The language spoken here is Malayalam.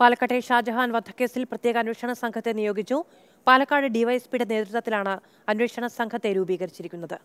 പാലക്കാട്ടെ ഷാജഹാൻ വധക്കേസിൽ പ്രത്യേക അന്വേഷണ സംഘത്തെ നിയോഗിച്ചു പാലക്കാട് ഡിവൈഎസ്പിയുടെ നേതൃത്വത്തിലാണ് അന്വേഷണ സംഘത്തെ രൂപീകരിച്ചിരിക്കുന്നത്